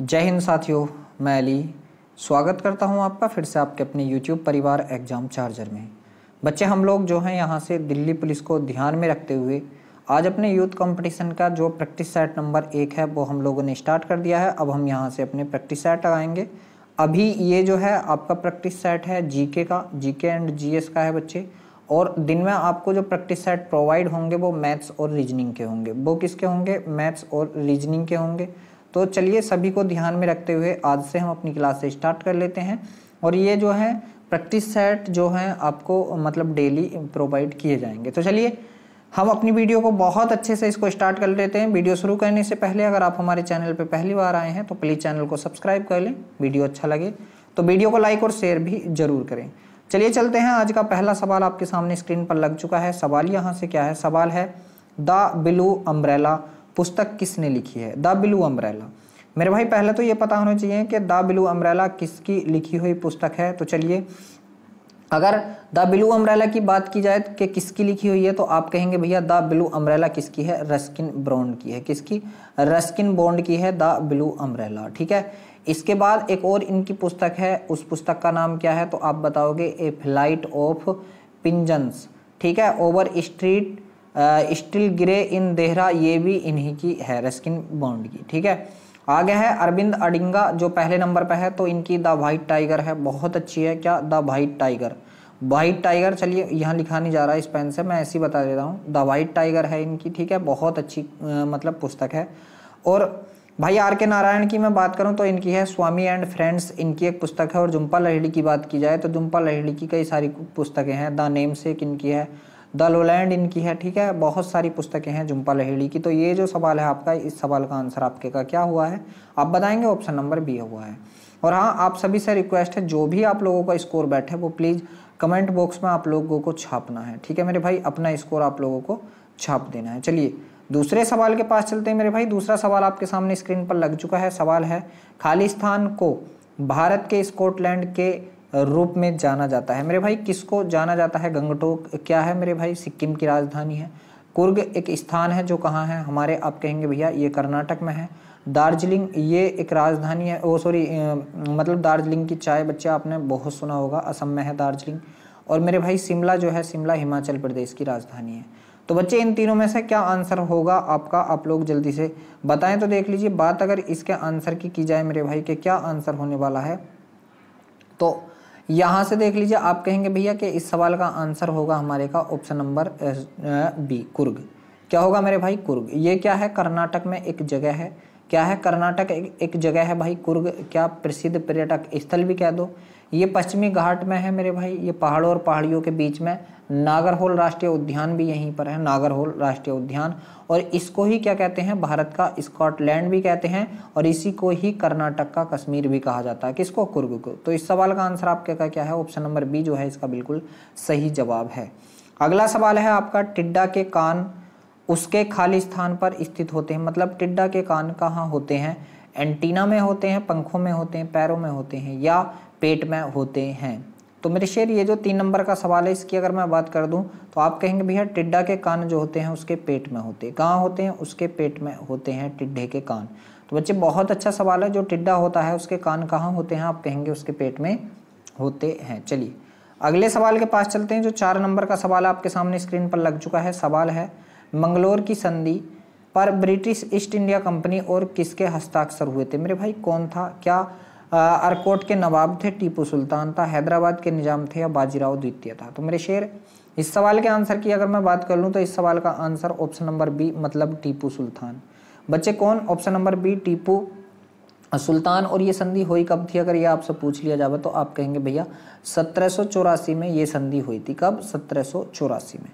जय हिंद साथियों मैं अली स्वागत करता हूं आपका फिर से आपके अपने YouTube परिवार एग्जाम चार्जर में बच्चे हम लोग जो हैं यहां से दिल्ली पुलिस को ध्यान में रखते हुए आज अपने यूथ कंपटीशन का जो प्रैक्टिस सेट नंबर एक है वो हम लोगों ने स्टार्ट कर दिया है अब हम यहाँ से अपने प्रैक्टिस सेट लगाएंगे अभी ये जो है आपका प्रैक्टिस सेट है जी का जी एंड जी का है बच्चे और दिन में आपको जो प्रैक्टिस सेट प्रोवाइड होंगे वो मैथ्स और रीजनिंग के होंगे वो किसके होंगे मैथ्स और रीजनिंग के होंगे तो चलिए सभी को ध्यान में रखते हुए आज से हम अपनी क्लास स्टार्ट कर लेते हैं और ये जो है प्रैक्टिस सेट जो है आपको मतलब डेली प्रोवाइड किए जाएंगे तो चलिए हम अपनी वीडियो को बहुत अच्छे से इसको स्टार्ट कर लेते हैं वीडियो शुरू करने से पहले अगर आप हमारे चैनल पर पहली बार आए हैं तो प्लीज़ चैनल को सब्सक्राइब कर लें वीडियो अच्छा लगे तो वीडियो को लाइक और शेयर भी ज़रूर करें चलिए चलते हैं आज का पहला सवाल आपके सामने स्क्रीन पर लग चुका है सवाल यहाँ से क्या है सवाल है द ब्लू अम्ब्रेला पुस्तक किसने लिखी है द ब्लू अम्बरेला मेरे भाई पहले तो ये पता होना चाहिए कि द ब्लू अम्ब्रेला किसकी लिखी हुई पुस्तक है तो चलिए अगर द ब्लू अम्ब्रेला की बात की जाए कि किसकी लिखी हुई है तो आप कहेंगे भैया द ब्लू अम्ब्रेला किसकी है रस्किन ब्रॉन्ड की है किसकी रस्किन बॉन्ड की है द ब्लू अम्ब्रेला ठीक है इसके बाद एक और इनकी पुस्तक है उस पुस्तक का नाम क्या है तो आप बताओगे ए फ्लाइट ऑफ पिंजन्स ठीक है over street still grey in Dehra ये भी इन्हीं की है रेस्किन बॉन्ड की ठीक है आगे है अरविंद अडिंगा जो पहले नंबर पर है तो इनकी द वाइट टाइगर है बहुत अच्छी है क्या the white tiger white tiger चलिए यहाँ लिखा नहीं जा रहा है इस पेन से मैं ऐसे ही बता देता हूँ द वाइट टाइगर है इनकी ठीक है बहुत अच्छी मतलब पुस्तक है और भाई आर के नारायण की मैं बात करूँ तो इनकी है स्वामी एंड फ्रेंड्स इनकी एक पुस्तक है और जुम्पा लहड़ी की बात की जाए तो जुम्पा लहड़ी की कई सारी पुस्तकें हैं द नेम से इनकी है द लोलैंड इनकी है ठीक है बहुत सारी पुस्तकें हैं जुम्पा लहेड़ी की तो ये जो सवाल है आपका इस सवाल का आंसर आपके का क्या हुआ है आप बताएंगे ऑप्शन नंबर बी हुआ है और हाँ आप सभी से रिक्वेस्ट है जो भी आप लोगों का स्कोर बैठे वो प्लीज़ कमेंट बॉक्स में आप लोगों को छापना है ठीक है मेरे भाई अपना स्कोर आप लोगों को छाप देना है चलिए दूसरे सवाल के पास चलते हैं मेरे भाई दूसरा सवाल आपके सामने स्क्रीन पर लग चुका है सवाल है खालिस्तान को भारत के स्कॉटलैंड के रूप में जाना जाता है मेरे भाई किसको जाना जाता है गंगटोक क्या है मेरे भाई सिक्किम की राजधानी है कुर्ग एक स्थान है जो कहाँ है हमारे आप कहेंगे भैया ये कर्नाटक में है दार्जिलिंग ये एक राजधानी है ओ सॉरी मतलब दार्जिलिंग की चाय बच्चे आपने बहुत सुना होगा असम में है दार्जिलिंग और मेरे भाई शिमला जो है शिमला हिमाचल प्रदेश की राजधानी है तो बच्चे इन तीनों में से क्या आंसर होगा आपका आप लोग जल्दी से बताएं तो देख लीजिए बात अगर इसके आंसर की की जाए मेरे भाई के क्या आंसर होने वाला है तो यहाँ से देख लीजिए आप कहेंगे भैया कि इस सवाल का आंसर होगा हमारे का ऑप्शन नंबर बी कुर्ग क्या होगा मेरे भाई कुर्ग ये क्या है कर्नाटक में एक जगह है क्या है कर्नाटक एक, एक जगह है भाई कुर्ग क्या प्रसिद्ध पर्यटक स्थल भी कह दो ये पश्चिमी घाट में है मेरे भाई ये पहाड़ों और पहाड़ियों के बीच में नागरहोल राष्ट्रीय उद्यान भी यहीं पर है नागरहोल राष्ट्रीय उद्यान और इसको ही क्या कहते हैं भारत का स्कॉटलैंड भी कहते हैं और इसी को ही कर्नाटक का कश्मीर भी कहा जाता है किसको कुर्ग को तो इस सवाल का आंसर आपके का क्या है ऑप्शन नंबर बी जो है इसका बिल्कुल सही जवाब है अगला सवाल है आपका टिड्डा के कान उसके खाली स्थान पर स्थित होते हैं मतलब टिड्डा के कान कहाँ होते हैं एंटीना में होते हैं पंखों में होते हैं पैरों में होते हैं या पेट में होते हैं तो मेरे शेर ये जो तीन नंबर का सवाल है इसकी अगर मैं बात कर दूं तो आप कहेंगे भैया टिड्डा के कान जो होते हैं उसके पेट में होते हैं कहाँ होते हैं उसके पेट में होते हैं टिड्डे के कान तो बच्चे बहुत अच्छा सवाल है जो टिड्डा होता है उसके कान कहाँ होते हैं आप कहेंगे उसके पेट में होते हैं चलिए अगले सवाल के पास चलते हैं जो चार नंबर का सवाल आपके सामने स्क्रीन पर लग चुका है सवाल है मंगलोर की संधि पर ब्रिटिश ईस्ट इंडिया कंपनी और किसके हस्ताक्षर हुए थे मेरे भाई कौन था क्या अरकोट के नवाब थे टीपू सुल्तान था हैदराबाद के निजाम थे या बाजीराव द्वितीय था तो मेरे शेर इस सवाल के आंसर की अगर मैं बात कर लूँ तो इस सवाल का आंसर ऑप्शन नंबर बी मतलब टीपू सुल्तान बच्चे कौन option number B Tipu Sultan और ये संधि हुई कब थी अगर ये आपसे पूछ लिया जाए तो आप कहेंगे भैया सत्रह में ये संधि हुई थी कब सत्रह में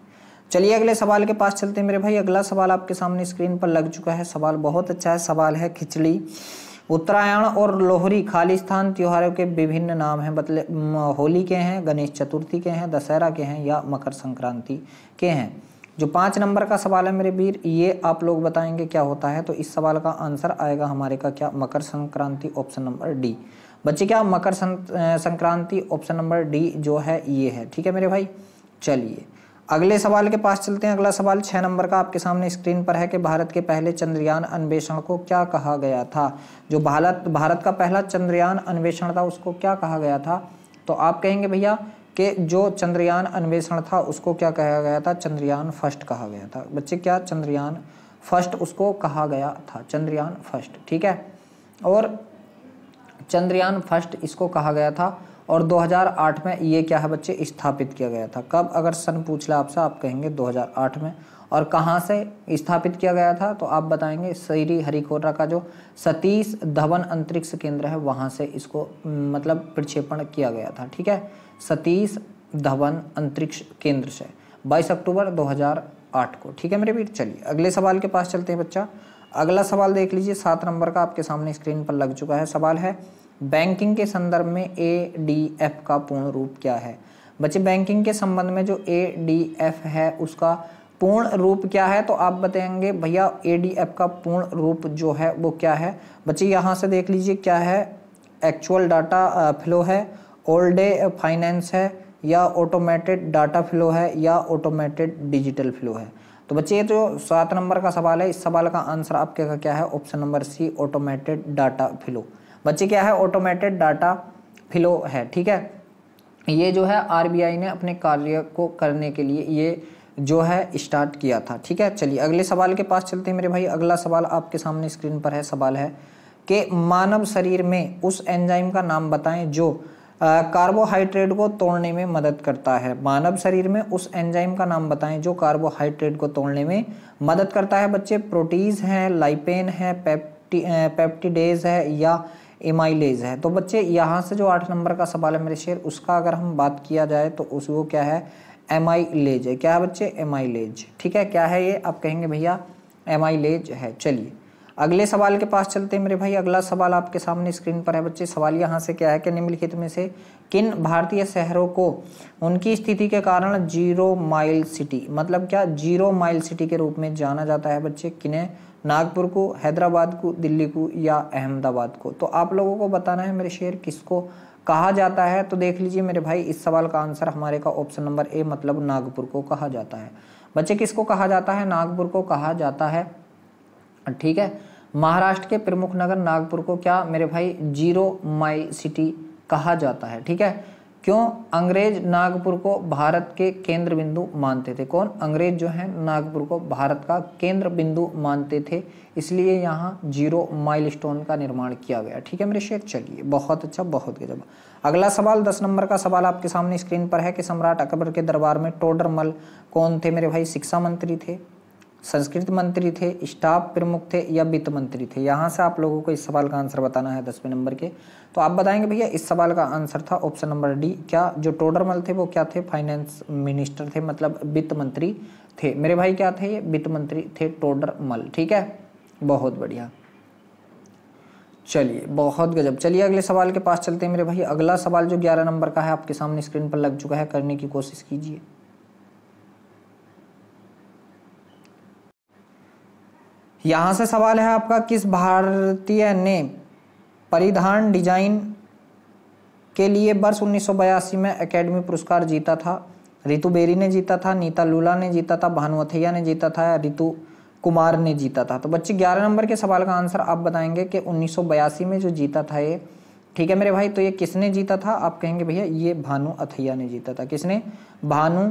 चलिए अगले सवाल के पास चलते हैं मेरे भाई अगला सवाल आपके सामने स्क्रीन पर लग चुका है सवाल बहुत अच्छा है सवाल है खिचड़ी उत्तरायण और लोहरी खालिस्थान त्योहारों के विभिन्न नाम हैं बतले होली के हैं गणेश चतुर्थी के हैं दशहरा के हैं या मकर संक्रांति के हैं जो पाँच नंबर का सवाल है मेरे वीर ये आप लोग बताएंगे क्या होता है तो इस सवाल का आंसर आएगा हमारे का क्या Makar Sankranti option number D बच्चे क्या Makar Sankranti option number D जो है ये है ठीक है मेरे भाई चलिए अगले सवाल के पास चलते हैं अगला सवाल छः नंबर का आपके सामने स्क्रीन पर है कि भारत के पहले चंद्रयान अन्वेषण को क्या कहा गया था जो भारत भारत का पहला चंद्रयान अन्वेषण था उसको क्या कहा गया था तो आप कहेंगे भैया कि जो चंद्रयान अन्वेषण था उसको क्या कहा गया था चंद्रयान फर्स्ट कहा गया था बच्चे क्या चंद्रयान फर्स्ट उसको कहा गया था चंद्रयान फर्स्ट ठीक है और चंद्रयान फर्स्ट इसको कहा गया था और 2008 में ये क्या है बच्चे स्थापित किया गया था कब अगर सन पूछ ला आपसे आप कहेंगे 2008 में और कहाँ से स्थापित किया गया था तो आप बताएंगे श्री हरिकोटा का जो सतीश धवन अंतरिक्ष केंद्र है वहाँ से इसको मतलब प्रक्षेपण किया गया था ठीक है सतीश धवन अंतरिक्ष केंद्र से 22 अक्टूबर 2008 को ठीक है मेरे बीट चलिए अगले सवाल के पास चलते हैं बच्चा अगला सवाल देख लीजिए सात नंबर का आपके सामने स्क्रीन पर लग चुका है सवाल है बैंकिंग के संदर्भ में ए डी एफ का पूर्ण रूप क्या है बच्चे बैंकिंग के संबंध में जो ए डी एफ है उसका पूर्ण रूप क्या है तो आप बताएंगे भैया ए डी एफ का पूर्ण रूप जो है वो क्या है बच्चे यहाँ से देख लीजिए क्या है एक्चुअल डाटा फ्लो है ओल्ड डे फाइनेंस है या ऑटोमेटेड डाटा फ्लो है या ऑटोमेटेड डिजिटल फ्लो है तो बच्चे ये जो सात नंबर का सवाल है इस सवाल का आंसर आपके का क्या है option number C automated data flow बच्चे क्या है ऑटोमेटेड डाटा फिलो है ठीक है ये जो है आरबीआई ने अपने कार्य को करने के लिए ये जो है स्टार्ट किया था ठीक है चलिए अगले सवाल के पास चलते हैं मेरे भाई अगला सवाल आपके सामने स्क्रीन पर है सवाल है कि मानव शरीर में उस एंजाइम का नाम बताएं जो कार्बोहाइड्रेट को तोड़ने में मदद करता है मानव शरीर में उस एंजाइम का नाम बताएं जो कार्बोहाइड्रेट को तोड़ने में मदद करता है बच्चे प्रोटीज हैं लाइपेन है पेप्टी पेप्टिडेज है या एमाइलेज है तो बच्चे यहाँ से जो आठ नंबर का सवाल है मेरे शेयर उसका अगर हम बात किया जाए तो उस वो क्या है एमाइलेज है क्या है बच्चे एमाइलेज ठीक है क्या है ये आप कहेंगे भैया एमाइलेज है चलिए अगले सवाल के पास चलते हैं मेरे भाई अगला सवाल आपके सामने स्क्रीन पर है बच्चे सवाल यहाँ से क्या है कि निम्नलिखित में से किन भारतीय शहरों को उनकी स्थिति के कारण जीरो माइल सिटी मतलब क्या जीरो माइल सिटी के रूप में जाना जाता है बच्चे किन्हें नागपुर को हैदराबाद को दिल्ली को या अहमदाबाद को तो आप लोगों को बताना है मेरे शेर किसको कहा जाता है तो देख लीजिए मेरे भाई इस सवाल का आंसर हमारे का ऑप्शन नंबर ए मतलब नागपुर को कहा जाता है बच्चे किसको कहा जाता है नागपुर को कहा जाता है ठीक है महाराष्ट्र के प्रमुख नगर नागपुर को क्या मेरे भाई जीरो माई सिटी कहा जाता है ठीक है क्यों अंग्रेज नागपुर को भारत के केंद्र बिंदु मानते थे कौन अंग्रेज जो है नागपुर को भारत का केंद्र बिंदु मानते थे इसलिए यहाँ जीरो स्टोन का निर्माण किया गया ठीक है मेरे शेख चलिए बहुत अच्छा बहुत गजब अगला सवाल दस नंबर का सवाल आपके सामने स्क्रीन पर है कि सम्राट अकबर के दरबार में टोडरमल कौन थे मेरे भाई शिक्षा मंत्री थे संस्कृत मंत्री थे स्टाफ प्रमुख थे या वित्त मंत्री थे यहाँ से आप लोगों को इस सवाल का आंसर बताना है दसवें नंबर के तो आप बताएंगे भैया इस सवाल का आंसर था ऑप्शन नंबर डी क्या जो टोडरमल थे वो क्या थे फाइनेंस मिनिस्टर थे मतलब वित्त मंत्री थे मेरे भाई क्या थे ये वित्त मंत्री थे टोडरमल ठीक है बहुत बढ़िया चलिए बहुत गजब चलिए अगले सवाल के पास चलते हैं मेरे भाई अगला सवाल जो ग्यारह नंबर का है आपके सामने स्क्रीन पर लग चुका है करने की कोशिश कीजिए यहाँ से सवाल है आपका किस भारतीय ने परिधान डिजाइन के लिए वर्ष उन्नीस में एकेडमी पुरस्कार जीता था रितु बेरी ने जीता था नीता लूला ने जीता था भानुअथैया ने जीता था रितु कुमार ने जीता था तो बच्चे ग्यारह नंबर के सवाल का आंसर आप बताएंगे कि उन्नीस में जो जीता था ये ठीक है मेरे भाई तो ये किसने जीता था आप कहेंगे भैया ये भानु अथैया ने जीता था किसने भानु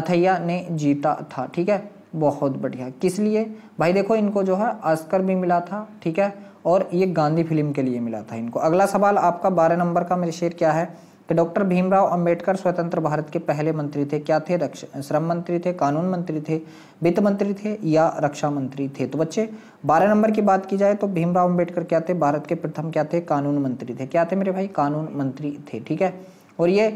अथैया ने जीता था ठीक है बहुत बढ़िया किस लिए भाई देखो इनको जो है आस्कर भी मिला था ठीक है और ये गांधी फिल्म के लिए मिला था इनको अगला सवाल आपका बारह नंबर का मेरे शेर क्या है कि डॉक्टर भीमराव अंबेडकर स्वतंत्र भारत के पहले मंत्री थे क्या थे रक्षा श्रम मंत्री थे कानून मंत्री थे वित्त मंत्री थे या रक्षा मंत्री थे तो बच्चे बारह नंबर की बात की जाए तो भीमराव अंबेडकर क्या थे भारत के प्रथम क्या थे कानून मंत्री थे क्या थे मेरे भाई कानून मंत्री थे ठीक है और ये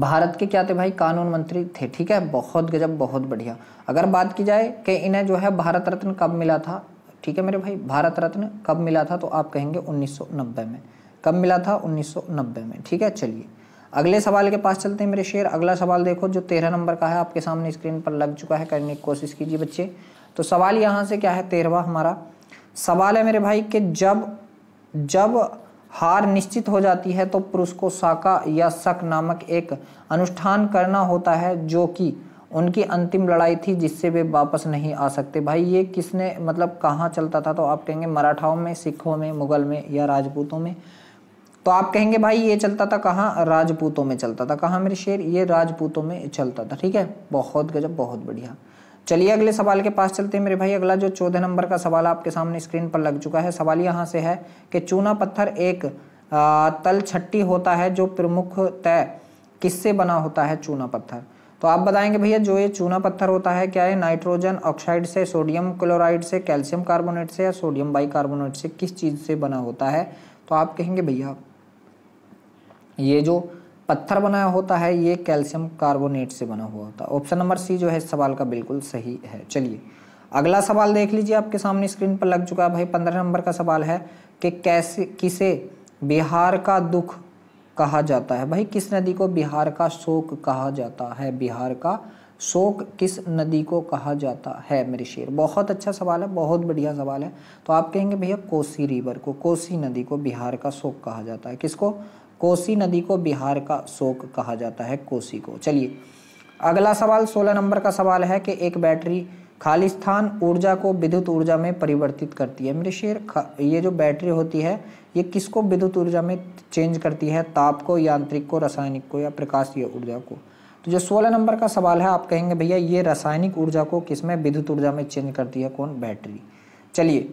भारत के क्या थे भाई कानून मंत्री थे ठीक है बहुत गजब बहुत बढ़िया अगर बात की जाए कि इन्हें जो है भारत रत्न कब मिला था ठीक है मेरे भाई भारत रत्न कब मिला था तो आप कहेंगे 1990 में कब मिला था 1990 में ठीक है चलिए अगले सवाल के पास चलते हैं मेरे शेयर अगला सवाल देखो जो तेरह नंबर का है आपके सामने स्क्रीन पर लग चुका है करने की कोशिश कीजिए बच्चे तो सवाल यहाँ से क्या है तेरहवा हमारा सवाल है मेरे भाई कि जब जब हार निश्चित हो जाती है तो पुरुष को साका या शक नामक एक अनुष्ठान करना होता है जो कि उनकी अंतिम लड़ाई थी जिससे वे वापस नहीं आ सकते भाई ये किसने मतलब कहाँ चलता था तो आप कहेंगे मराठाओं में सिखों में मुगल में या राजपूतों में तो आप कहेंगे भाई ये चलता था कहाँ राजपूतों में चलता था कहाँ मेरे शेर ये राजपूतों में चलता था ठीक है बहुत गजब बहुत बढ़िया चलिए अगले सवाल के पास चलते हैं मेरे भाई अगला जो चौदह नंबर का सवाल आपके सामने स्क्रीन पर लग चुका है सवाल यहाँ से है कि चूना पत्थर एक तल छट्टी होता है जो प्रमुख तय किससे बना होता है चूना पत्थर तो आप बताएंगे भैया जो ये चूना पत्थर होता है क्या ये नाइट्रोजन ऑक्साइड से सोडियम क्लोराइड से कैल्शियम कार्बोनेट से या सोडियम बाइकार्बोनेट से किस चीज़ से बना होता है तो आप कहेंगे भैया ये जो पत्थर बनाया होता है ये कैल्शियम कार्बोनेट से बना हुआ होता है ऑप्शन नंबर सी जो है इस सवाल का बिल्कुल सही है चलिए अगला सवाल देख लीजिए आपके सामने स्क्रीन पर लग चुका है भाई पंद्रह नंबर का सवाल है कि कैसे किसे बिहार का दुख कहा जाता है भाई किस नदी को बिहार का शोक कहा जाता है बिहार का शोक किस नदी को कहा जाता है मेरे शेर बहुत अच्छा सवाल है बहुत बढ़िया सवाल है तो आप कहेंगे भैया कोसी रिवर को कोसी नदी को बिहार का शोक कहा जाता है किसको कोसी नदी को बिहार का शोक कहा जाता है कोसी को चलिए अगला सवाल 16 नंबर का सवाल है कि एक बैटरी खालिस्थान ऊर्जा को विद्युत ऊर्जा में परिवर्तित करती है मेरे शेर ये जो बैटरी होती है ये किसको विद्युत ऊर्जा में चेंज करती है ताप को यांत्रिक को रासायनिक को या प्रकाशीय ऊर्जा को तो जो सोलह नंबर का सवाल है आप कहेंगे भैया ये रासायनिक ऊर्जा को किसमें विद्युत ऊर्जा में चेंज करती है कौन बैटरी चलिए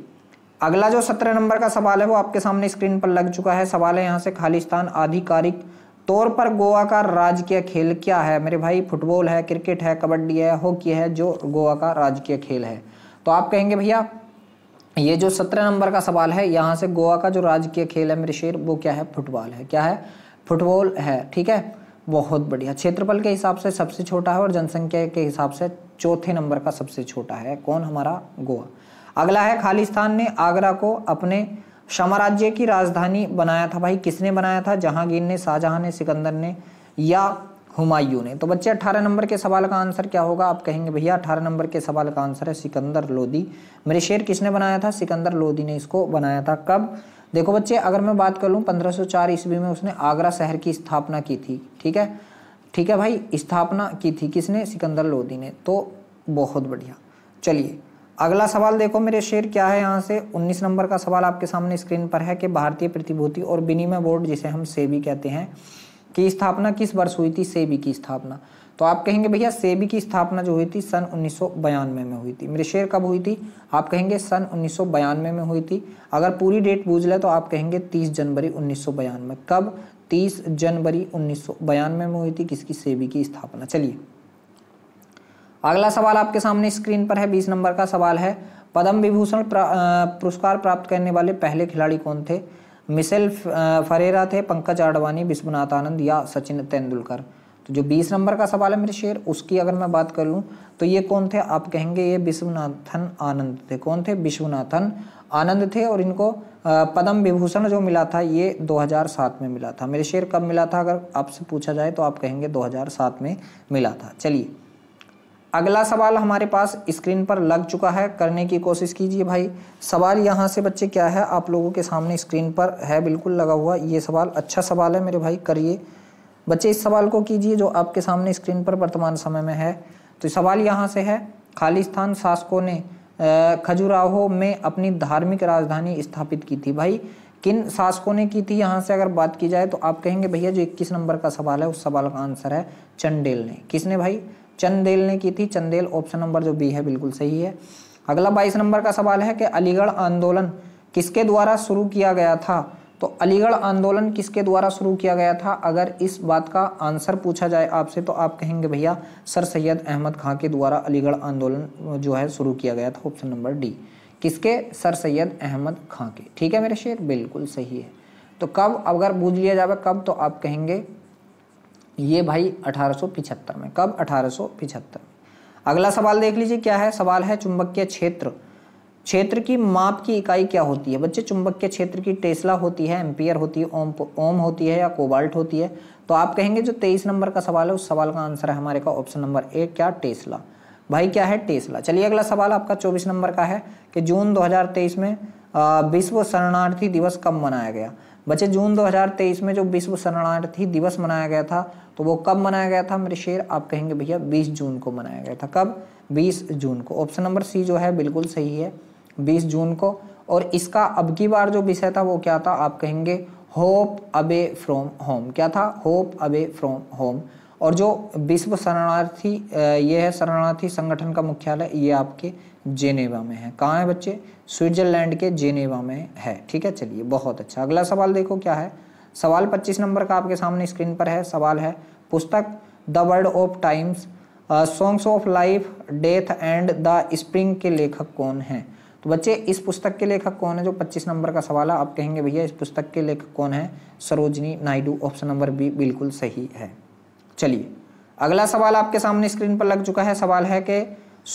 अगला जो सत्रह नंबर का सवाल है वो आपके सामने स्क्रीन पर लग चुका है सवाल है यहाँ से खालिस्तान आधिकारिक तौर पर गोवा का राजकीय खेल क्या है मेरे भाई फुटबॉल है क्रिकेट है कबड्डी है हॉकी है जो गोवा का राजकीय खेल है तो आप कहेंगे भैया ये जो सत्रह नंबर का सवाल है यहाँ से गोवा का जो राजकीय खेल है मेरे शेर वो क्या है फुटबॉल है क्या है फुटबॉल है ठीक है बहुत बढ़िया क्षेत्रफल के हिसाब से सबसे छोटा है और जनसंख्या के हिसाब से चौथे नंबर का सबसे छोटा है कौन हमारा गोवा अगला है खालिस्तान ने आगरा को अपने साम्राज्य की राजधानी बनाया था भाई किसने बनाया था जहांगीर ने शाहजहां ने सिकंदर ने या हुमायूं ने तो बच्चे अट्ठारह नंबर के सवाल का आंसर क्या होगा आप कहेंगे भैया अठारह नंबर के सवाल का आंसर है सिकंदर लोदी मेरे शेर किसने बनाया था सिकंदर लोदी ने इसको बनाया था कब देखो बच्चे अगर मैं बात कर लूँ पंद्रह ईस्वी में उसने आगरा शहर की स्थापना की थी ठीक है ठीक है भाई स्थापना की थी किसने सिकंदर लोदी ने तो बहुत बढ़िया चलिए अगला सवाल देखो मेरे शेर क्या है यहाँ से 19 नंबर का सवाल आपके सामने स्क्रीन पर है कि भारतीय प्रतिभूति और विनिमय बोर्ड जिसे हम सेबी कहते हैं की स्थापना किस वर्ष हुई थी सेबी की स्थापना तो आप कहेंगे भैया सेबी की स्थापना जो हुई थी सन उन्नीस में, में हुई थी मेरे शेयर कब हुई थी आप कहेंगे सन उन्नीस में, में हुई थी अगर पूरी डेट पूछ ले तो आप कहेंगे तीस जनवरी उन्नीस कब तीस जनवरी उन्नीस में हुई थी किसकी सेबी की स्थापना चलिए अगला सवाल आपके सामने स्क्रीन पर है बीस नंबर का सवाल है पद्म विभूषण पुरस्कार प्राप्त करने वाले पहले खिलाड़ी कौन थे मिसेल फरेरा थे पंकज आडवाणी विश्वनाथ आनंद या सचिन तेंदुलकर तो जो बीस नंबर का सवाल है मेरे शेर उसकी अगर मैं बात करूं तो ये कौन थे आप कहेंगे ये विश्वनाथन आनंद थे कौन थे विश्वनाथन आनंद थे और इनको पद्म विभूषण जो मिला था ये 2007 में मिला था मेरे शेर कब मिला था अगर आपसे पूछा जाए तो आप कहेंगे 2007 में मिला था चलिए अगला सवाल हमारे पास स्क्रीन पर लग चुका है करने की कोशिश कीजिए भाई सवाल यहाँ से बच्चे क्या है आप लोगों के सामने स्क्रीन पर है बिल्कुल लगा हुआ ये सवाल अच्छा सवाल है मेरे भाई करिए बच्चे इस सवाल को कीजिए जो आपके सामने स्क्रीन पर वर्तमान समय में है तो सवाल यहाँ से है खालिस्तान शासकों ने खजुराहो में अपनी धार्मिक राजधानी स्थापित की थी भाई किन शासकों ने की थी यहाँ से अगर बात की जाए तो आप कहेंगे भैया जो इक्कीस नंबर का सवाल है उस सवाल का आंसर है चंडेल ने किसने भाई चंदेल ने की थी चंदेल ऑप्शन नंबर जो बी है बिल्कुल सही है अगला बाईस नंबर का सवाल है कि अलीगढ़ आंदोलन किसके द्वारा शुरू किया गया था तो अलीगढ़ आंदोलन किसके द्वारा शुरू किया गया था अगर इस बात का आंसर पूछा जाए आपसे तो आप कहेंगे भैया सर सैयद अहमद खां के द्वारा अलीगढ़ आंदोलन जो है शुरू किया गया था ऑप्शन नंबर डी किसके सर सैयद अहमद खां के ठीक है मेरे शेर बिल्कुल सही है तो कब अगर पूछ लिया जाए कब तो आप कहेंगे ये भाई अठारह में कब अठारह में अगला सवाल देख लीजिए क्या है सवाल है चुंबकीय क्षेत्र क्षेत्र की माप की इकाई क्या होती है बच्चे चुंबकीय क्षेत्र की टेस्ला होती है एम्पियर होती है ओम ओम होती है या कोबाल्ट होती है तो आप कहेंगे जो तेईस नंबर का सवाल है उस सवाल का आंसर है हमारे का ऑप्शन नंबर ए क्या टेस्ला भाई क्या है टेस्ला चलिए अगला सवाल आपका चौबीस नंबर का है कि जून 2023 में विश्व शरणार्थी दिवस कब मनाया गया बच्चे जून 2023 में जो विश्व शरणार्थी दिवस मनाया गया था तो वो कब मनाया गया था मेरे शेर आप कहेंगे भैया बीस जून को मनाया गया था कब बीस जून को ऑप्शन नंबर सी जो है बिल्कुल सही है बीस जून को और इसका अब की बार जो विषय था वो क्या था आप कहेंगे होप अबे फ्रॉम होम क्या था होप अबे फ्रॉम होम और जो विश्व शरणार्थी ये है शरणार्थी संगठन का मुख्यालय ये आपके जेनेवा में है कहाँ है बच्चे स्विट्जरलैंड के जेनेवा में है ठीक है चलिए बहुत अच्छा अगला सवाल देखो क्या है सवाल 25 नंबर का आपके सामने स्क्रीन पर है सवाल है पुस्तक the world of times songs of life death and the spring के लेखक कौन हैं तो बच्चे इस पुस्तक के लेखक कौन है जो 25 नंबर का सवाल है आप कहेंगे भैया इस पुस्तक के लेखक कौन है Sarojini Naidu option number B बिल्कुल सही है चलिए अगला सवाल आपके सामने स्क्रीन पर लग चुका है सवाल है कि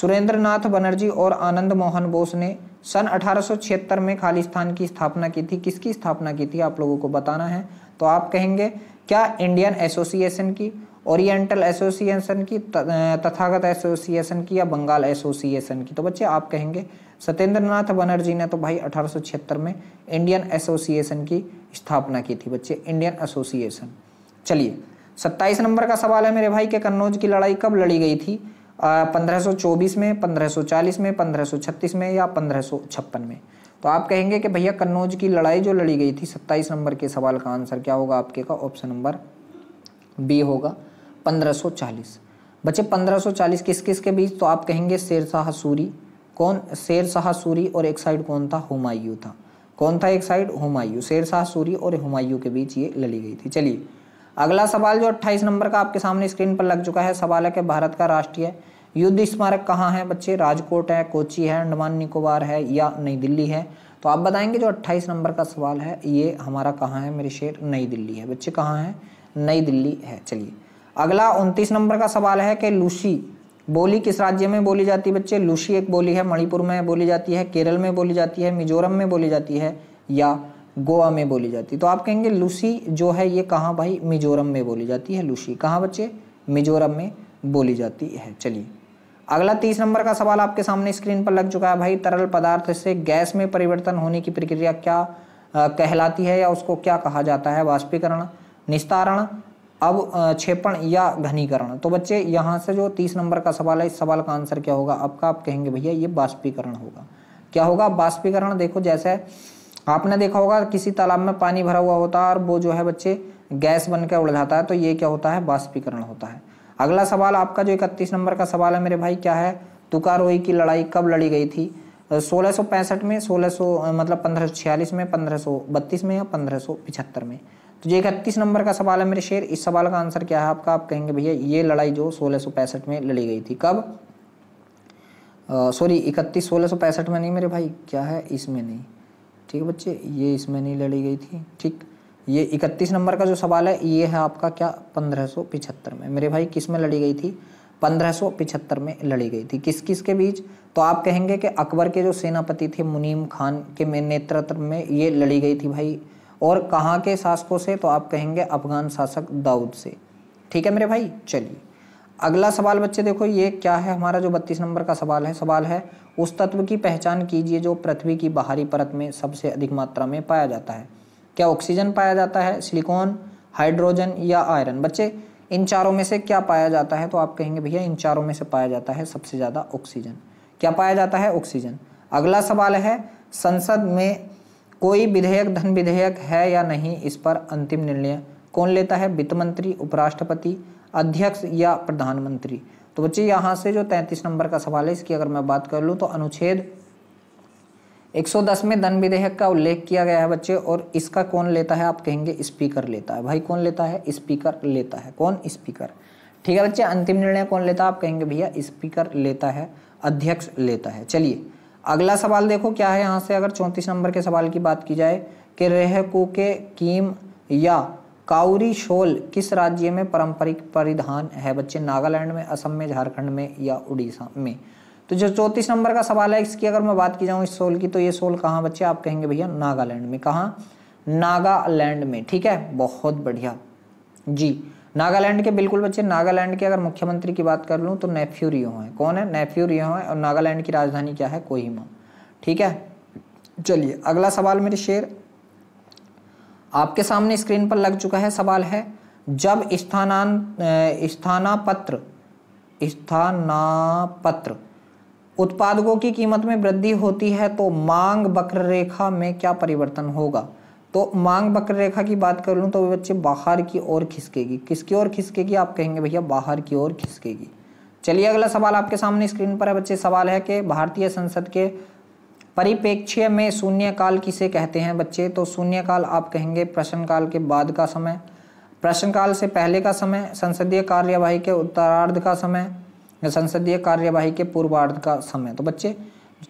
सुरेंद्रनाथ बनर्जी और आनंद मोहन बोस ने सन 1876 में खालिस्तान की स्थापना की थी किसकी स्थापना की थी आप लोगों को बताना है तो आप कहेंगे क्या इंडियन एसोसिएशन की ओरिएंटल एसोसिएशन की तथागत एसोसिएशन की या बंगाल एसोसिएशन की तो बच्चे आप कहेंगे सत्येंद्रनाथ बनर्जी ने तो भाई 1876 में इंडियन एसोसिएशन की स्थापना की थी बच्चे इंडियन एसोसिएशन चलिए 27 नंबर का सवाल है मेरे भाई के कन्नौज की लड़ाई कब लड़ी गई थी पंद्रह में पंद्रह में पंद्रह में या पंद्रह में तो आप कहेंगे कि भैया कन्नौज की लड़ाई जो लड़ी गई थी 27 नंबर के सवाल का आंसर क्या होगा आपके का ऑप्शन नंबर बी होगा 1540 बच्चे 1540 किस किस के बीच तो आप कहेंगे शेर शाह सूरी कौन शेर शाह सूरी और एक साइड कौन था हुमायूं था कौन था एक साइड हुमायूं शेर शाह सूरी और हुमायूं के बीच ये लड़ी गई थी चलिए अगला सवाल जो 28 नंबर का आपके सामने स्क्रीन पर लग चुका है सवाल है कि भारत का राष्ट्रीय युद्ध स्मारक कहाँ है बच्चे राजकोट है कोची है अंडमान निकोबार है या नई दिल्ली है तो आप बताएंगे जो 28 नंबर का सवाल है ये हमारा कहाँ है मेरे शेर नई दिल्ली है बच्चे कहाँ है नई दिल्ली है चलिए अगला उनतीस नंबर का सवाल है कि लूसी बोली किस राज्य में बोली जाती है बच्चे लूसी एक बोली है मणिपुर में बोली जाती है केरल में बोली जाती है मिजोरम में बोली जाती है या गोवा में बोली जाती है तो आप कहेंगे लूसी जो है ये कहाँ भाई मिजोरम में बोली जाती है लूसी कहाँ बच्चे मिजोरम में बोली जाती है चलिए अगला तीस नंबर का सवाल आपके सामने स्क्रीन पर लग चुका है भाई तरल पदार्थ से गैस में परिवर्तन होने की प्रक्रिया क्या आ, कहलाती है या उसको क्या कहा जाता है वाष्पीकरण निस्तारण अब क्षेपण या घनीकरण तो बच्चे यहाँ से जो तीस नंबर का सवाल है इस सवाल का आंसर क्या होगा आपका आप कहेंगे भैया ये बाष्पीकरण होगा क्या होगा बाष्पीकरण देखो जैसे आपने देखा होगा किसी तालाब में पानी भरा हुआ होता है और वो जो है बच्चे गैस बनकर उड़ जाता है तो ये क्या होता है बाष्पीकरण होता है अगला सवाल आपका जो इकतीस नंबर का सवाल है मेरे भाई क्या है तुकारोही की लड़ाई कब लड़ी गई थी सोलह में सोलह मतलब पंद्रह में पंद्रह में या पंद्रह में तो ये इकतीस नंबर का सवाल है मेरे शेर इस सवाल का आंसर क्या है आपका आप कहेंगे भैया ये लड़ाई जो सोलह में लड़ी गई थी कब सॉरी इकतीस सोलह में नहीं मेरे भाई क्या है इसमें नहीं ठीक है बच्चे ये इसमें नहीं लड़ी गई थी ठीक ये इकतीस नंबर का जो सवाल है ये है आपका क्या पंद्रह में मेरे भाई किस में लड़ी गई थी पंद्रह में लड़ी गई थी किस किस के बीच तो आप कहेंगे कि अकबर के जो सेनापति थे मुनीम खान के नेतृत्व में ये लड़ी गई थी भाई और कहाँ के शासकों से तो आप कहेंगे अफगान शासक दाऊद से ठीक है मेरे भाई चलिए अगला सवाल बच्चे देखो ये क्या है हमारा जो बत्तीस नंबर का सवाल है सवाल है उस तत्व की पहचान कीजिए जो पृथ्वी की बाहरी परत में सबसे अधिक मात्रा में पाया जाता है क्या ऑक्सीजन पाया जाता है सिलिकॉन हाइड्रोजन या आयरन बच्चे इन चारों में से क्या पाया जाता है तो आप कहेंगे भैया इन चारों में से पाया जाता है सबसे ज़्यादा ऑक्सीजन क्या पाया जाता है ऑक्सीजन अगला सवाल है संसद में कोई विधेयक धन विधेयक है या नहीं इस पर अंतिम निर्णय कौन लेता है वित्त मंत्री उपराष्ट्रपति अध्यक्ष या प्रधानमंत्री तो बच्चे यहाँ से जो तैतीस नंबर का सवाल है इसकी अगर मैं बात कर लूँ तो अनुच्छेद 110 में दन विधेयक का उल्लेख किया गया है बच्चे और इसका कौन लेता है आप कहेंगे स्पीकर लेता है भाई कौन लेता है स्पीकर लेता है कौन स्पीकर ठीक है बच्चे अंतिम निर्णय कौन लेता है आप कहेंगे भैया स्पीकर लेता है अध्यक्ष लेता है चलिए अगला सवाल देखो क्या है यहाँ से अगर चौंतीस नंबर के सवाल की बात की जाए कि रेहकू के कीम या काउरी शोल किस राज्य में पारंपरिक परिधान है बच्चे नागालैंड में असम में झारखंड में या उड़ीसा में तो जो चौंतीस नंबर का सवाल है इसकी अगर मैं बात की जाऊँ इस शोल की तो ये शोल कहाँ बच्चे आप कहेंगे भैया नागालैंड में कहाँ नागालैंड में ठीक है बहुत बढ़िया जी नागालैंड के बिल्कुल बच्चे नागालैंड के अगर मुख्यमंत्री की बात कर लूँ तो नेफ्यू रियो है कौन है नेफ्यू रियो है और नागालैंड की राजधानी क्या है कोहिमा ठीक है चलिए अगला सवाल मेरे शेर आपके सामने स्क्रीन पर लग चुका है सवाल है जब स्थानान स्थानापत्र स्थानापत्र उत्पादकों की कीमत में वृद्धि होती है तो मांग वक्र रेखा में क्या परिवर्तन होगा तो मांग वक्र रेखा की बात कर लूँ तो बच्चे बाहर की ओर खिसकेगी किसकी ओर खिसकेगी आप कहेंगे भैया बाहर की ओर खिसकेगी चलिए अगला सवाल आपके सामने स्क्रीन पर है बच्चे सवाल है कि भारतीय संसद के परिपेक्ष्य में शून्यकाल किसे कहते हैं बच्चे तो शून्यकाल आप कहेंगे प्रश्नकाल के बाद का समय प्रश्नकाल से पहले का समय संसदीय कार्यवाही के उत्तरार्ध का समय या संसदीय कार्यवाही के पूर्वार्ध का समय तो बच्चे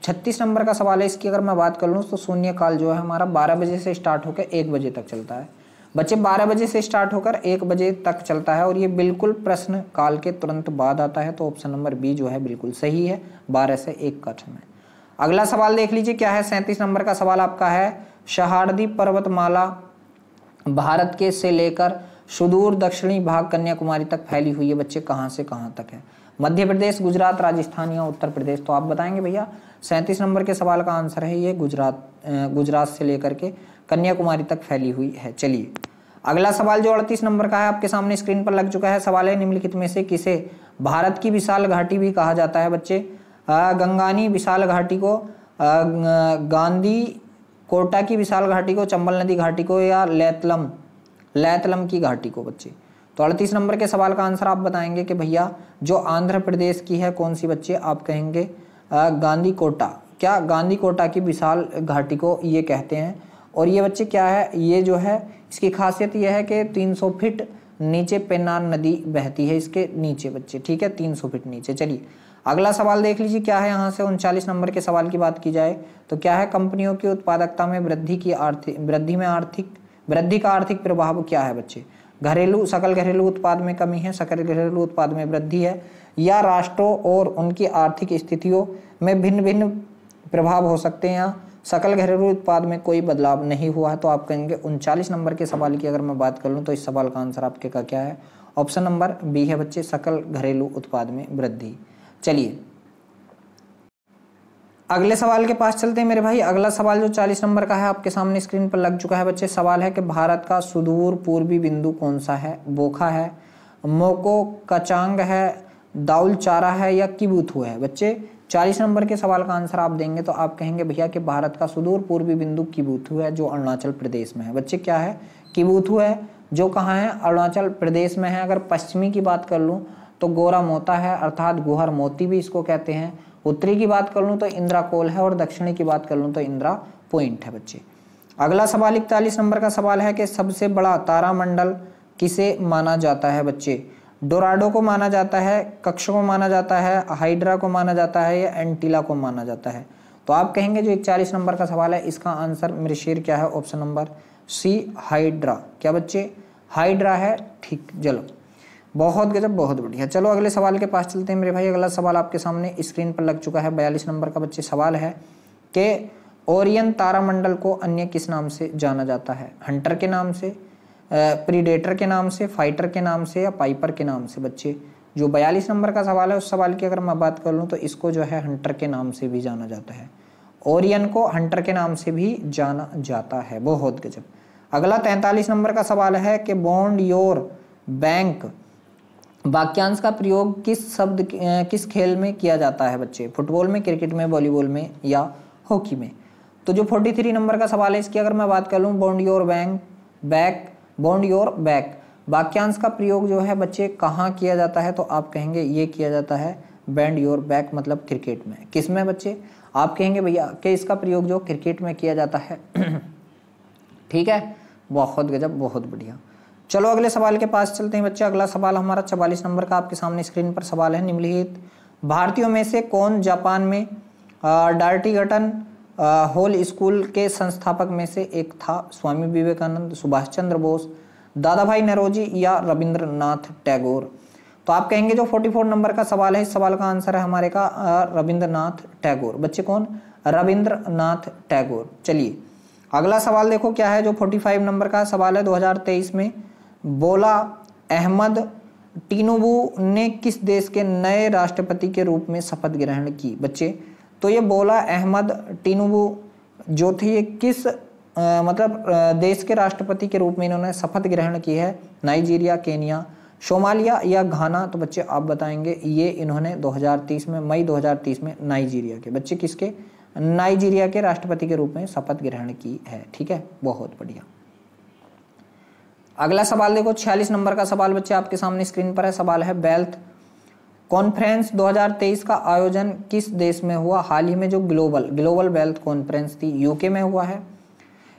छत्तीस नंबर का सवाल है इसकी अगर मैं बात कर लूँ तो शून्यकाल जो है हमारा बारह बजे से स्टार्ट होकर एक बजे तक चलता है बच्चे 12 बजे से स्टार्ट होकर 1 बजे तक चलता है और ये बिल्कुल प्रश्न काल के तुरंत बाद आता है तो ऑप्शन नंबर बी जो है बिल्कुल सही है बारह से एक का समय अगला सवाल देख लीजिए क्या है सैंतीस नंबर का सवाल आपका है शहारदी पर्वतमाला भारत के से लेकर सुदूर दक्षिणी भाग कन्याकुमारी तक फैली हुई है बच्चे कहाँ से कहाँ तक है मध्य प्रदेश गुजरात राजस्थान या उत्तर प्रदेश तो आप बताएंगे भैया सैंतीस नंबर के सवाल का आंसर है ये गुजरात गुजरात से लेकर के कन्याकुमारी तक फैली हुई है चलिए अगला सवाल जो अड़तीस नंबर का है आपके सामने स्क्रीन पर लग चुका है सवाल है निम्नलिखित में से किसे भारत की विशाल घाटी भी कहा जाता है बच्चे गंगानी विशाल घाटी को गांधी कोटा की विशाल घाटी को चंबल नदी घाटी को या लैतलम लैतलम की घाटी को बच्चे तो अड़तीस नंबर के सवाल का आंसर आप बताएंगे कि भैया जो आंध्र प्रदेश की है कौन सी बच्चे आप कहेंगे गांधी कोटा क्या गांधी कोटा की विशाल घाटी को ये कहते हैं और ये बच्चे क्या है ये जो है इसकी खासियत यह है कि 300 फीट नीचे पेनार नदी बहती है इसके नीचे बच्चे ठीक है 300 फीट नीचे चलिए अगला सवाल देख लीजिए क्या है यहाँ से उनचालीस नंबर के सवाल की बात की जाए तो क्या है कंपनियों की उत्पादकता में वृद्धि की आर्थिक वृद्धि में आर्थिक वृद्धि का आर्थिक प्रभाव क्या है बच्चे घरेलू सकल घरेलू उत्पाद में कमी है सकल घरेलू उत्पाद में वृद्धि है या राष्ट्रों और उनकी आर्थिक स्थितियों में भिन्न भिन्न प्रभाव हो सकते हैं सकल घरेलू उत्पाद में कोई बदलाव नहीं हुआ है तो आप कहेंगे उनचालीस नंबर के सवाल की अगर मैं बात कर लूँ तो इस सवाल का आंसर आपके का क्या है ऑप्शन नंबर बी है बच्चे सकल घरेलू उत्पाद में वृद्धि चलिए अगले सवाल के पास चलते हैं मेरे भाई अगला सवाल जो 40 नंबर का है आपके सामने स्क्रीन पर लग चुका है बच्चे सवाल है कि भारत का सुदूर पूर्वी बिंदु कौन सा है बोखा है मोको कचांग है दाउलचारा है या किबूथू है बच्चे 40 नंबर के सवाल का आंसर आप देंगे तो आप कहेंगे भैया कि भारत का सुदूर पूर्वी बिंदु किबूथु है जो अरुणाचल प्रदेश में है बच्चे क्या है किबूथु है जो कहाँ है अरुणाचल प्रदेश में है अगर पश्चिमी की बात कर लूँ तो गोरा मोता है अर्थात गुहर मोती भी इसको कहते हैं उत्तरी की बात कर लूँ तो इंदिरा कोल है और दक्षिणी की बात कर लूँ तो इंदिरा पॉइंट है बच्चे अगला सवाल इकतालीस नंबर का सवाल है कि सबसे बड़ा तारामंडल किसे माना जाता है बच्चे डोराडो को माना जाता है कक्ष को माना जाता है हाइड्रा को माना जाता है या एंटीला को माना जाता है तो आप कहेंगे जो इकतालीस नंबर का सवाल है इसका आंसर मृशीर क्या है ऑप्शन नंबर सी हाइड्रा क्या बच्चे हाइड्रा है ठीक चलो बहुत गजब बहुत बढ़िया चलो अगले सवाल के पास चलते हैं मेरे भाई अगला सवाल आपके सामने स्क्रीन पर लग चुका है बयालीस नंबर का बच्चे सवाल है कि ओरियन तारामंडल को अन्य किस नाम से जाना जाता है हंटर के नाम से प्रीडेटर के नाम से फाइटर के नाम से या पाइपर के नाम से बच्चे जो बयालीस नंबर का सवाल है उस सवाल की अगर मैं बात कर लूँ तो इसको जो है हंटर के नाम से भी जाना जाता है ओरियन को हंटर के नाम से भी जाना जाता है बहुत गजब अगला तैंतालीस नंबर का सवाल है कि बॉन्ड योर बैंक वाक्यांश का प्रयोग किस शब्द किस खेल में किया जाता है बच्चे फुटबॉल में क्रिकेट में वॉलीबॉल में या हॉकी में तो जो 43 नंबर का सवाल है इसकी अगर मैं बात कर लूँ bond your bank back bond your back वाक्यांश का प्रयोग जो है बच्चे कहाँ किया जाता है तो आप कहेंगे ये किया जाता है बैंड योर बैक मतलब क्रिकेट में किस में बच्चे आप कहेंगे भैया कि इसका प्रयोग जो क्रिकेट में किया जाता है ठीक है बहुत गजब बहुत बढ़िया चलो अगले सवाल के पास चलते हैं बच्चे अगला सवाल हमारा चवालीस नंबर का आपके सामने स्क्रीन पर सवाल है निम्नलिखित भारतीयों में से कौन जापान में डार्टी गटन होल स्कूल के संस्थापक में से एक था स्वामी विवेकानंद सुभाष चंद्र बोस दादा भाई नरोजी या रविंद्रनाथ टैगोर तो आप कहेंगे जो 44 नंबर का सवाल है इस सवाल का आंसर है हमारे का रविंद्रनाथ टैगोर बच्चे कौन रविंद्रनाथ टैगोर चलिए अगला सवाल देखो क्या है जो 45 नंबर का सवाल है 2023 में बोला अहमद टीनोबू ने किस देश के नए राष्ट्रपति के रूप में शपथ ग्रहण की बच्चे तो ये बोला अहमद टीनोबू जो थे ये किस आ, मतलब देश के राष्ट्रपति के रूप में इन्होंने शपथ ग्रहण की है नाइजीरिया केनिया सोमालिया या घाना तो बच्चे आप बताएंगे ये इन्होंने 2030 में मई 2030 में नाइजीरिया के बच्चे किसके नाइजीरिया के राष्ट्रपति के रूप में शपथ ग्रहण की है ठीक है बहुत बढ़िया अगला सवाल देखो छियालीस नंबर का सवाल बच्चे आपके सामने स्क्रीन पर है सवाल है वेल्थ कॉन्फ्रेंस 2023 का आयोजन किस देश में हुआ हाल ही में जो ग्लोबल ग्लोबल वेल्थ कॉन्फ्रेंस थी यूके में हुआ है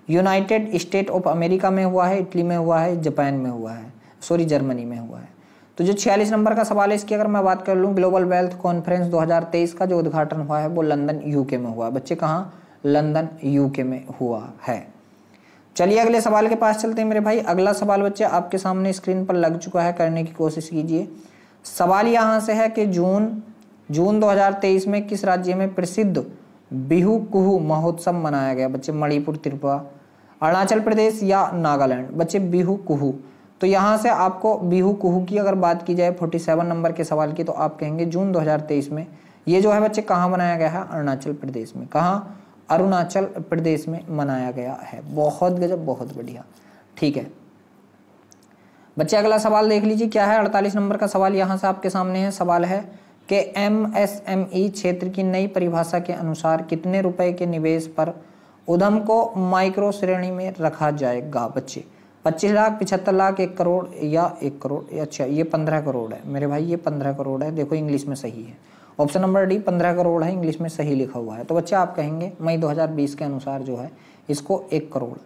यूनाइटेड स्टेट ऑफ अमेरिका में हुआ है इटली में हुआ है जापान में हुआ है सॉरी जर्मनी में हुआ है तो जो छियालीस नंबर का सवाल है इसकी अगर मैं बात कर लूँ ग्लोबल वेल्थ कॉन्फ्रेंस 2023 का जो उद्घाटन हुआ है वो लंदन यूके में हुआ बच्चे कहाँ लंदन यूके में हुआ है चलिए अगले सवाल के पास चलते हैं मेरे भाई अगला सवाल बच्चे आपके सामने स्क्रीन पर लग चुका है करने की कोशिश कीजिए सवाल यहाँ से है कि जून जून 2023 में किस राज्य में प्रसिद्ध बिहू कुहू महोत्सव मनाया गया बच्चे मणिपुर त्रिपुरा अरुणाचल प्रदेश या नागालैंड बच्चे बिहू कुहू तो यहाँ से आपको बिहू कुहू की अगर बात की जाए 47 नंबर के सवाल की तो आप कहेंगे जून 2023 में ये जो है बच्चे कहाँ बनाया गया है अरुणाचल प्रदेश में कहाँ अरुणाचल प्रदेश में मनाया गया है बहुत गजब बहुत बढ़िया ठीक है बच्चे अगला सवाल देख लीजिए क्या है 48 नंबर का सवाल यहां से आपके सामने है सवाल है कि एम एस एम ई क्षेत्र की नई परिभाषा के अनुसार कितने रुपए के निवेश पर उधम को माइक्रो श्रेणी में रखा जाएगा बच्चे पच्चीस लाख पिछहत्तर लाख एक करोड़ या एक करोड़ अच्छा ये पंद्रह करोड़ है मेरे भाई ये पंद्रह करोड़ है देखो इंग्लिश में सही है ऑप्शन नंबर डी पंद्रह करोड़ है इंग्लिश में सही लिखा हुआ है तो बच्चे आप कहेंगे मई 2020 के अनुसार जो है इसको एक करोड़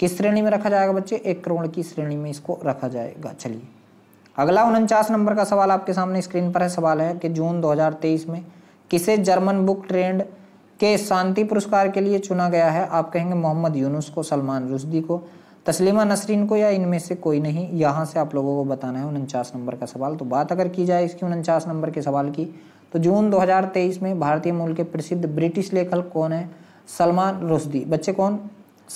किस श्रेणी में रखा जाएगा बच्चे एक करोड़ की श्रेणी में इसको रखा जाएगा चलिए अगला उनचास नंबर का सवाल आपके सामने स्क्रीन पर है सवाल है कि जून तेईस में किसे जर्मन बुक ट्रेंड के शांति पुरस्कार के लिए चुना गया है आप कहेंगे मोहम्मद यूनुस को सलमान रुश्दी को तस्लीमा नसरीन को या इनमें से कोई नहीं यहाँ से आप लोगों को बताना है उनचास नंबर का सवाल तो बात अगर की जाए इसकी उनचास नंबर के सवाल की तो जून 2023 में भारतीय मूल के प्रसिद्ध ब्रिटिश लेखक कौन है सलमान रुश्दी बच्चे कौन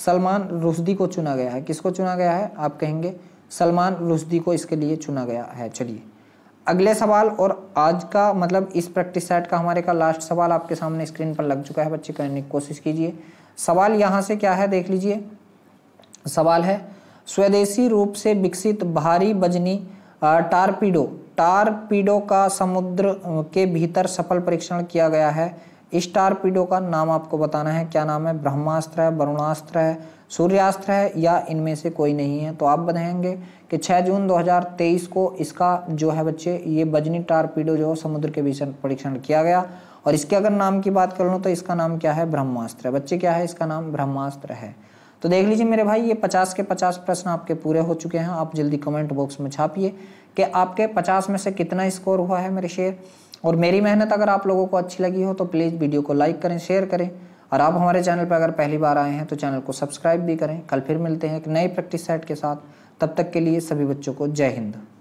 सलमान रुश्दी को चुना गया है किसको चुना गया है आप कहेंगे सलमान रुश्दी को इसके लिए चुना गया है चलिए अगले सवाल और आज का मतलब इस प्रैक्टिस सेट का हमारे का लास्ट सवाल आपके सामने स्क्रीन पर लग चुका है बच्चे करने की कोशिश कीजिए सवाल यहाँ से क्या है देख लीजिए सवाल है स्वदेशी रूप से विकसित भारी बजनी टारपीडो टारपीडो का समुद्र के भीतर सफल परीक्षण किया गया है इस टारपीडो का नाम आपको बताना है क्या नाम है ब्रह्मास्त्र है वरुणास्त्र है सूर्यास्त्र है या इनमें से कोई नहीं है तो आप बताएंगे कि 6 जून 2023 को इसका जो है बच्चे ये बजनी टारपीडो जो समुद्र के भीतर परीक्षण किया गया और इसके अगर नाम की बात कर लूँ तो इसका नाम क्या है ब्रह्मास्त्र है बच्चे क्या है इसका नाम ब्रह्मास्त्र है तो देख लीजिए मेरे भाई ये पचास के पचास प्रश्न आपके पूरे हो चुके हैं आप जल्दी कमेंट बॉक्स में छापिए कि आपके पचास में से कितना स्कोर हुआ है मेरे शेयर और मेरी मेहनत अगर आप लोगों को अच्छी लगी हो तो प्लीज़ वीडियो को लाइक करें शेयर करें और आप हमारे चैनल पर अगर पहली बार आए हैं तो चैनल को सब्सक्राइब भी करें कल फिर मिलते हैं एक नए प्रैक्टिस सेट के साथ तब तक के लिए सभी बच्चों को जय हिंद